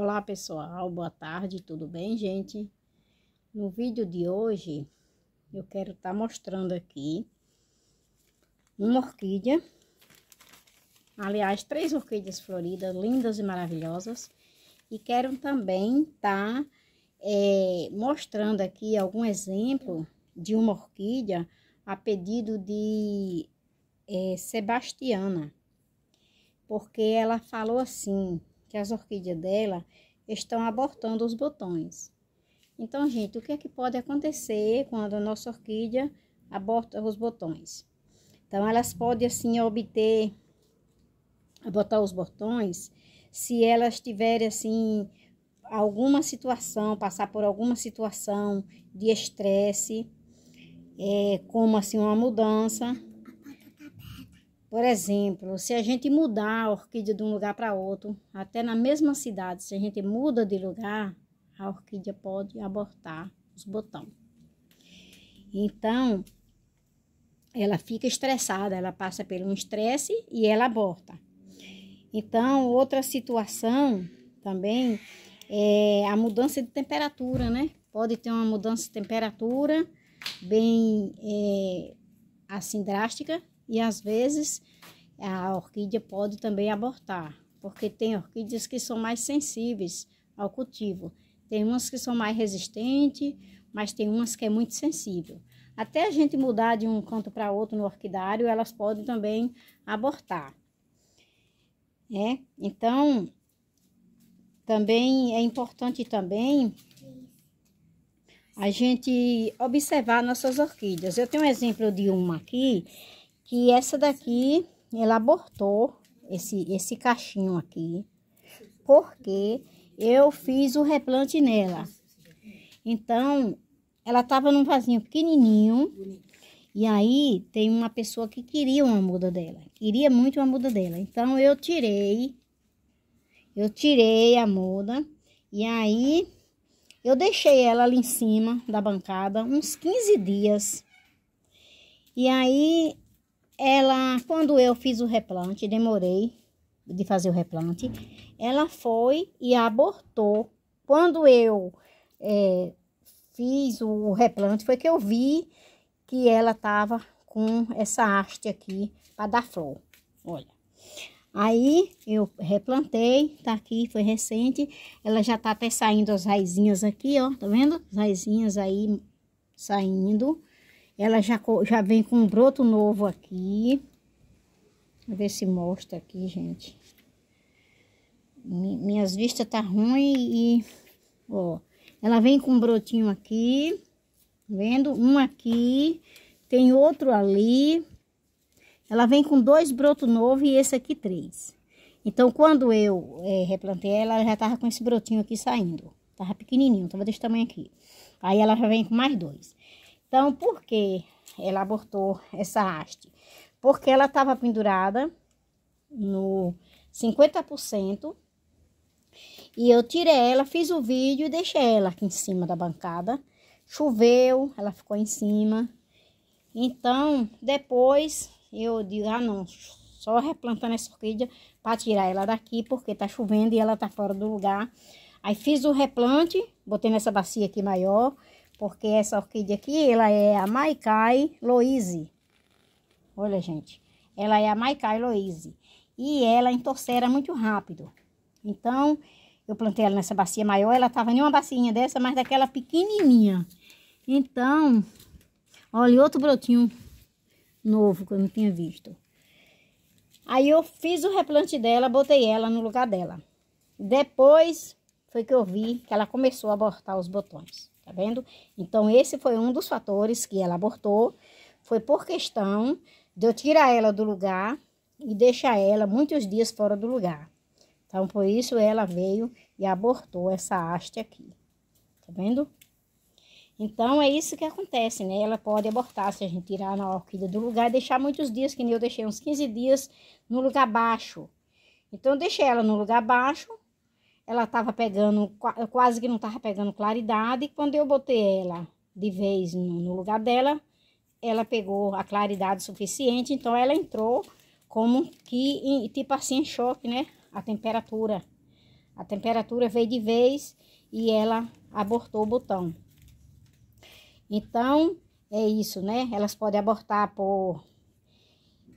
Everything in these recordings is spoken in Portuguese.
Olá pessoal, boa tarde, tudo bem gente? No vídeo de hoje eu quero estar tá mostrando aqui uma orquídea, aliás três orquídeas floridas lindas e maravilhosas e quero também estar tá, é, mostrando aqui algum exemplo de uma orquídea a pedido de é, Sebastiana, porque ela falou assim que as orquídeas dela estão abortando os botões. Então, gente, o que é que pode acontecer quando a nossa orquídea aborta os botões? Então, elas podem, assim, obter, abortar os botões, se elas tiverem, assim, alguma situação, passar por alguma situação de estresse, é, como, assim, uma mudança, por exemplo, se a gente mudar a orquídea de um lugar para outro, até na mesma cidade, se a gente muda de lugar, a orquídea pode abortar os botões. Então, ela fica estressada, ela passa por um estresse e ela aborta. Então, outra situação também é a mudança de temperatura, né? Pode ter uma mudança de temperatura bem é, assim drástica e às vezes a orquídea pode também abortar, porque tem orquídeas que são mais sensíveis ao cultivo. Tem umas que são mais resistentes, mas tem umas que é muito sensível. Até a gente mudar de um canto para outro no orquidário, elas podem também abortar. É? Então, também é importante também a gente observar nossas orquídeas. Eu tenho um exemplo de uma aqui que essa daqui, ela abortou esse, esse cachinho aqui, porque eu fiz o replante nela. Então, ela tava num vasinho pequenininho, e aí tem uma pessoa que queria uma muda dela, queria muito uma muda dela. Então, eu tirei, eu tirei a muda, e aí eu deixei ela ali em cima da bancada uns 15 dias. E aí ela, quando eu fiz o replante, demorei de fazer o replante, ela foi e abortou. Quando eu é, fiz o replante, foi que eu vi que ela tava com essa haste aqui para dar flor. Olha. Aí eu replantei, tá aqui, foi recente. Ela já tá até saindo as raizinhas aqui, ó, tá vendo? As raizinhas aí saindo. Ela já, já vem com um broto novo aqui. vamos ver se mostra aqui, gente. Minhas vistas tá ruim e, ó, ela vem com um brotinho aqui, tá vendo? Um aqui, tem outro ali. Ela vem com dois brotos novos e esse aqui três. Então, quando eu é, replantei ela, ela já tava com esse brotinho aqui saindo. Tava pequenininho, tava então desse tamanho aqui. Aí ela já vem com mais dois. Então, por que ela abortou essa haste? Porque ela estava pendurada no 50%. E eu tirei ela, fiz o vídeo e deixei ela aqui em cima da bancada. Choveu, ela ficou em cima. Então, depois eu digo, ah não, só replantando essa orquídea para tirar ela daqui, porque tá chovendo e ela tá fora do lugar. Aí fiz o replante, botei nessa bacia aqui maior porque essa orquídea aqui, ela é a Maikai Loise. Olha, gente. Ela é a Maikai Loise. E ela entorcera muito rápido. Então, eu plantei ela nessa bacia maior. Ela tava em uma bacinha dessa, mas daquela pequenininha. Então, olha, outro brotinho novo que eu não tinha visto. Aí eu fiz o replante dela, botei ela no lugar dela. Depois foi que eu vi que ela começou a abortar os botões tá vendo? Então, esse foi um dos fatores que ela abortou, foi por questão de eu tirar ela do lugar e deixar ela muitos dias fora do lugar. Então, por isso ela veio e abortou essa haste aqui, tá vendo? Então, é isso que acontece, né? Ela pode abortar se a gente tirar na orquídea do lugar e deixar muitos dias, que nem eu deixei uns 15 dias, no lugar baixo. Então, eu deixei ela no lugar baixo, ela estava pegando, quase que não estava pegando claridade. quando eu botei ela de vez no, no lugar dela, ela pegou a claridade suficiente. Então, ela entrou como que, tipo assim, em choque, né? A temperatura. A temperatura veio de vez e ela abortou o botão. Então, é isso, né? Elas podem abortar por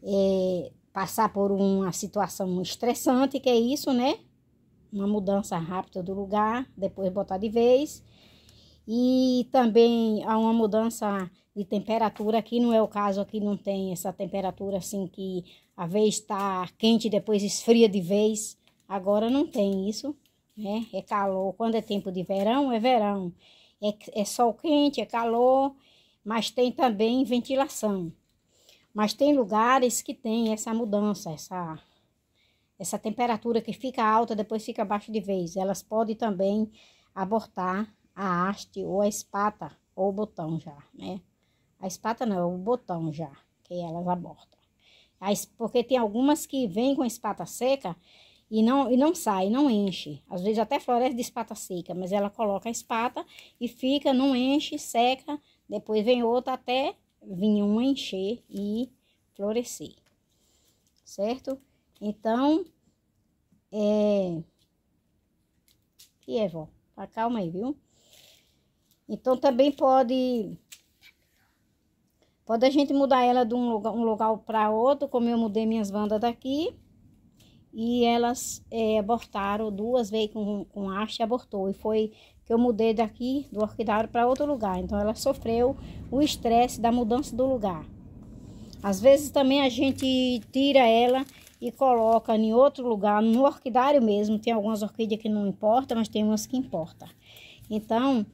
é, passar por uma situação estressante, que é isso, né? uma mudança rápida do lugar, depois botar de vez. E também há uma mudança de temperatura, aqui não é o caso, aqui não tem essa temperatura assim que a vez está quente depois esfria de vez. Agora não tem isso, né? É calor. Quando é tempo de verão, é verão. É, é sol quente, é calor, mas tem também ventilação. Mas tem lugares que tem essa mudança, essa essa temperatura que fica alta, depois fica abaixo de vez. Elas podem também abortar a haste ou a espata ou o botão já, né? A espata não, é o botão já, que elas abortam. As, porque tem algumas que vêm com a espata seca e não, e não sai, não enche. Às vezes até floresce de espata seca, mas ela coloca a espata e fica, não enche, seca. Depois vem outra até vir uma encher e florescer, certo? Então, é. E é, vó? Tá calma aí, viu? Então, também pode. Pode a gente mudar ela de um lugar, um lugar para outro, como eu mudei minhas bandas daqui. E elas é, abortaram duas vezes com, com haste, abortou. E foi que eu mudei daqui, do orquidário, para outro lugar. Então, ela sofreu o estresse da mudança do lugar. Às vezes também a gente tira ela e coloca em outro lugar, no orquidário mesmo. Tem algumas orquídeas que não importa, mas tem umas que importa. Então,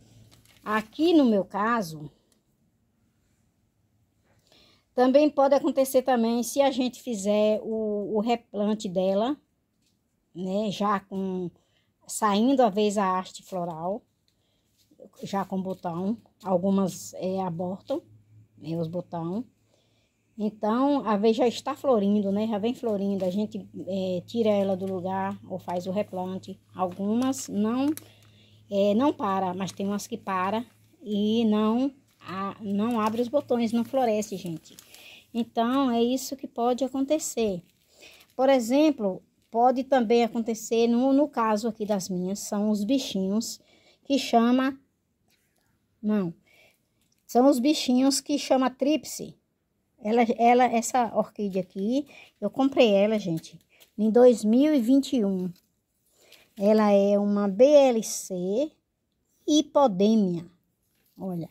aqui no meu caso, também pode acontecer também se a gente fizer o, o replante dela, né, já com saindo a vez a haste floral, já com botão, algumas é, abortam, né, os botão então, a vez já está florindo, né? Já vem florindo. A gente é, tira ela do lugar ou faz o replante. Algumas não é, não para, mas tem umas que para e não a, não abre os botões, não floresce, gente. Então, é isso que pode acontecer. Por exemplo, pode também acontecer, no, no caso aqui das minhas, são os bichinhos que chama... Não. São os bichinhos que chama tríplice ela, ela, essa orquídea aqui, eu comprei ela, gente, em 2021. Ela é uma BLC hipodêmia. Olha,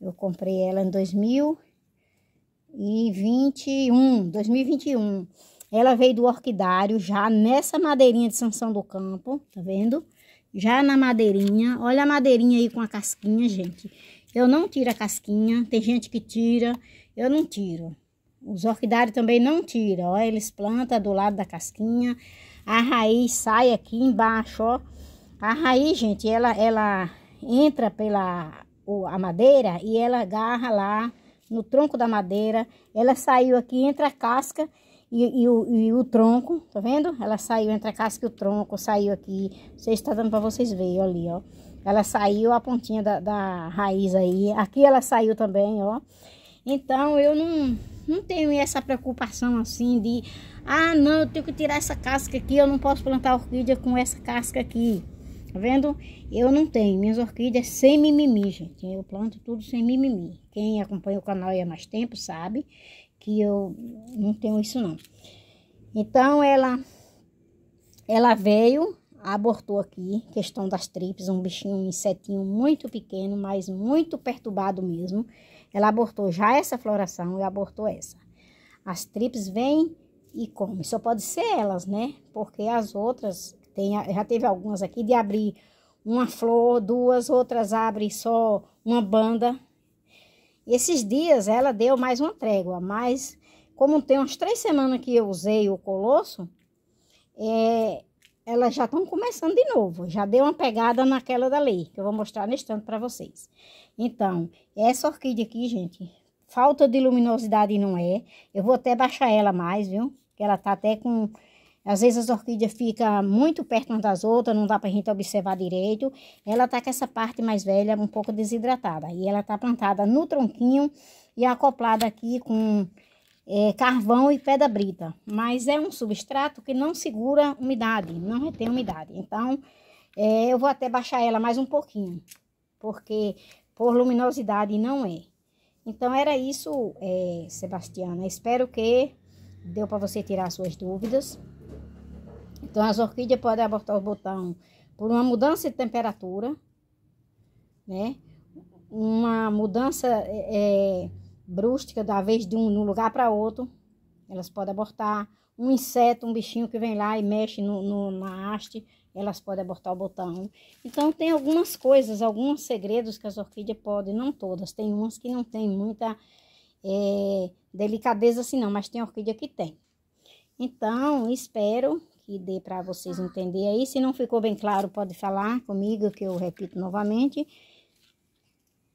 eu comprei ela em 2021, 2021. Ela veio do orquidário já nessa madeirinha de Sansão do Campo, tá vendo? Já na madeirinha, olha a madeirinha aí com a casquinha, gente. Eu não tiro a casquinha, tem gente que tira, eu não tiro. Os orquidários também não tiram, ó. Eles plantam do lado da casquinha. A raiz sai aqui embaixo, ó. A raiz, gente, ela, ela entra pela a madeira e ela agarra lá no tronco da madeira. Ela saiu aqui entre a casca e, e, o, e o tronco, tá vendo? Ela saiu entre a casca e o tronco, saiu aqui. se está dando para vocês verem, ali, ó. Ela saiu a pontinha da, da raiz aí. Aqui ela saiu também, ó. Então eu não, não tenho essa preocupação assim de ah não, eu tenho que tirar essa casca aqui, eu não posso plantar orquídea com essa casca aqui. Tá vendo? Eu não tenho. Minhas orquídeas sem mimimi, gente. Eu planto tudo sem mimimi. Quem acompanha o canal há mais tempo sabe que eu não tenho isso não. Então ela ela veio, abortou aqui, questão das tripes, um bichinho, um insetinho muito pequeno, mas muito perturbado mesmo. Ela abortou já essa floração e abortou essa. As trips vêm e comem. Só pode ser elas, né? Porque as outras, tem, já teve algumas aqui de abrir uma flor, duas, outras abrem só uma banda. Esses dias ela deu mais uma trégua, mas como tem umas três semanas que eu usei o colosso, é, elas já estão começando de novo, já deu uma pegada naquela da lei, que eu vou mostrar neste tanto para vocês. Então, essa orquídea aqui, gente, falta de luminosidade não é, eu vou até baixar ela mais, viu? Que ela tá até com... Às vezes as orquídeas ficam muito perto umas das outras, não dá para a gente observar direito. Ela tá com essa parte mais velha um pouco desidratada. E ela tá plantada no tronquinho e acoplada aqui com é, carvão e pedra brita, mas é um substrato que não segura umidade, não retém umidade. Então, é, eu vou até baixar ela mais um pouquinho, porque por luminosidade não é. Então, era isso, é, Sebastiana. Espero que deu para você tirar suas dúvidas. Então, as orquídeas podem abortar o botão por uma mudança de temperatura, né? Uma mudança... É, é brústica, da vez de um, de um lugar para outro. Elas podem abortar. Um inseto, um bichinho que vem lá e mexe no, no, na haste, elas podem abortar o botão. Então, tem algumas coisas, alguns segredos que as orquídeas podem, não todas. Tem umas que não tem muita é, delicadeza assim não, mas tem orquídea que tem. Então, espero que dê para vocês entender aí. Se não ficou bem claro, pode falar comigo, que eu repito novamente.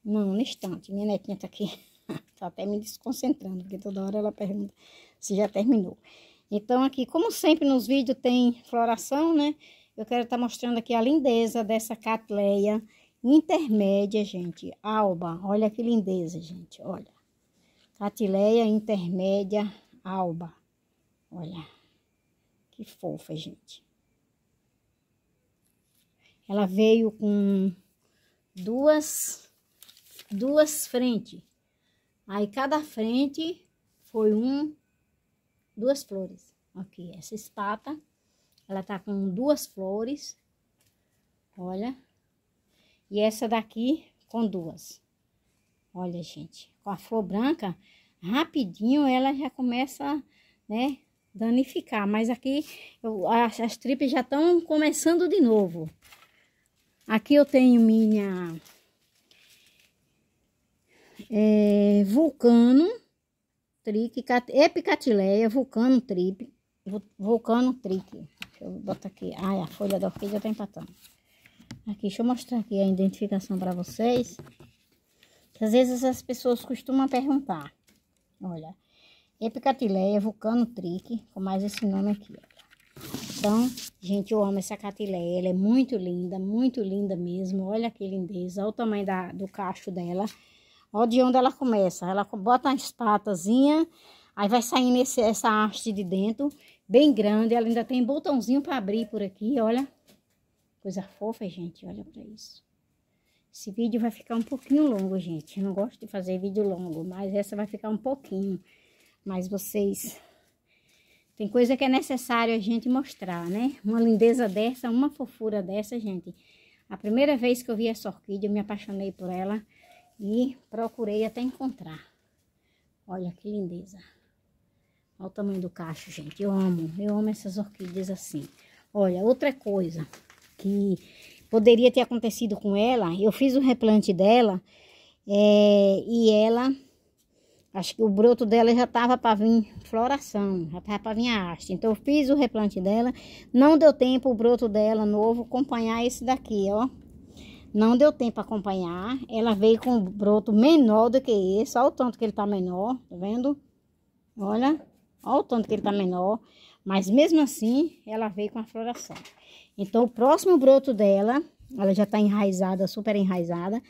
Não, no instante, minha netinha tá aqui. Tá até me desconcentrando, porque toda hora ela pergunta se já terminou. Então, aqui, como sempre nos vídeos tem floração, né? Eu quero estar tá mostrando aqui a lindeza dessa catleia intermédia, gente. Alba, olha que lindeza, gente, olha. catleia intermédia alba. Olha, que fofa, gente. Ela veio com duas, duas frentes. Aí cada frente foi um, duas flores. Aqui, essa espata, ela tá com duas flores, olha. E essa daqui com duas. Olha, gente, com a flor branca, rapidinho ela já começa, né, danificar. Mas aqui eu, as, as tripas já estão começando de novo. Aqui eu tenho minha é, vulcano, trique, epicatileia, vulcano, tripe, vulcano, trique. Deixa eu botar aqui. Ai, a folha da orquídea tá empatando. Aqui, deixa eu mostrar aqui a identificação para vocês. Que às vezes as pessoas costumam perguntar. Olha, epicatileia, vulcano, trique, com mais esse nome aqui, Então, gente, eu amo essa catileia, ela é muito linda, muito linda mesmo. Olha que lindeza, olha o tamanho da, do cacho dela. Olha de onde ela começa. Ela bota as patazinhas, aí vai saindo esse, essa haste de dentro, bem grande. Ela ainda tem botãozinho para abrir por aqui, olha. Coisa fofa, gente, olha para isso. Esse vídeo vai ficar um pouquinho longo, gente. Eu não gosto de fazer vídeo longo, mas essa vai ficar um pouquinho. Mas vocês... Tem coisa que é necessário a gente mostrar, né? Uma lindeza dessa, uma fofura dessa, gente. A primeira vez que eu vi essa orquídea, eu me apaixonei por ela. E procurei até encontrar. Olha que lindeza. Olha o tamanho do cacho, gente. Eu amo, eu amo essas orquídeas assim. Olha, outra coisa que poderia ter acontecido com ela, eu fiz o replante dela é, e ela, acho que o broto dela já estava para vir floração, já estava para vir a haste. Então eu fiz o replante dela, não deu tempo o broto dela novo acompanhar esse daqui, ó. Não deu tempo para acompanhar. Ela veio com um broto menor do que esse. Olha o tanto que ele tá menor, tá vendo? Olha, olha o tanto que ele tá menor. Mas mesmo assim, ela veio com a floração. Então, o próximo broto dela, ela já tá enraizada, super enraizada.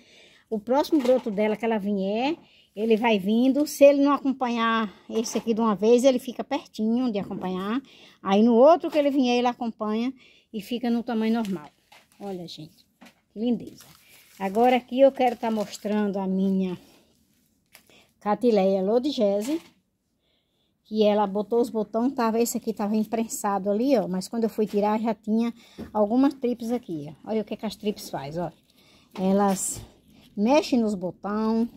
O próximo broto dela que ela vier, ele vai vindo. Se ele não acompanhar esse aqui de uma vez, ele fica pertinho de acompanhar. Aí no outro que ele vier, ele acompanha e fica no tamanho normal. Olha, gente lindeza. Agora aqui eu quero estar tá mostrando a minha catileia lodigese, que ela botou os botões, tava tá esse aqui tava imprensado ali, ó, mas quando eu fui tirar já tinha algumas trips aqui, ó. Olha o que, que as trips faz, ó. Elas mexem nos botões,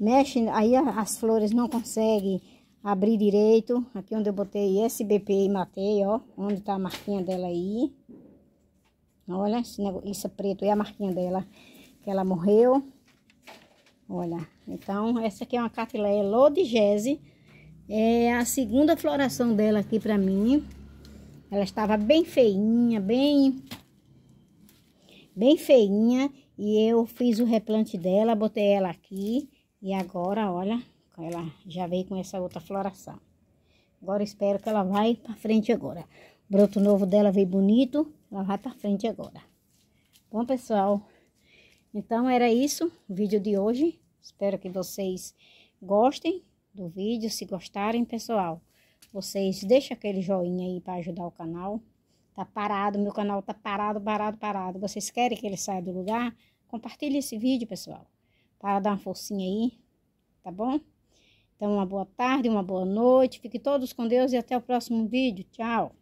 mexem, aí as flores não conseguem abrir direito. Aqui onde eu botei SBP e matei, ó, onde tá a marquinha dela aí. Olha, esse negócio, isso é preto. E a marquinha dela, que ela morreu. Olha, então, essa aqui é uma catileia lodigese. É a segunda floração dela aqui pra mim. Ela estava bem feinha, bem... Bem feinha. E eu fiz o replante dela, botei ela aqui. E agora, olha, ela já veio com essa outra floração. Agora espero que ela vai pra frente agora. O broto novo dela veio bonito. Ela vai para frente agora. Bom, pessoal, então era isso o vídeo de hoje. Espero que vocês gostem do vídeo. Se gostarem, pessoal, vocês deixem aquele joinha aí para ajudar o canal. Tá parado, meu canal tá parado, parado, parado. Vocês querem que ele saia do lugar? Compartilhe esse vídeo, pessoal, para dar uma forcinha aí, tá bom? Então, uma boa tarde, uma boa noite. Fiquem todos com Deus e até o próximo vídeo. Tchau!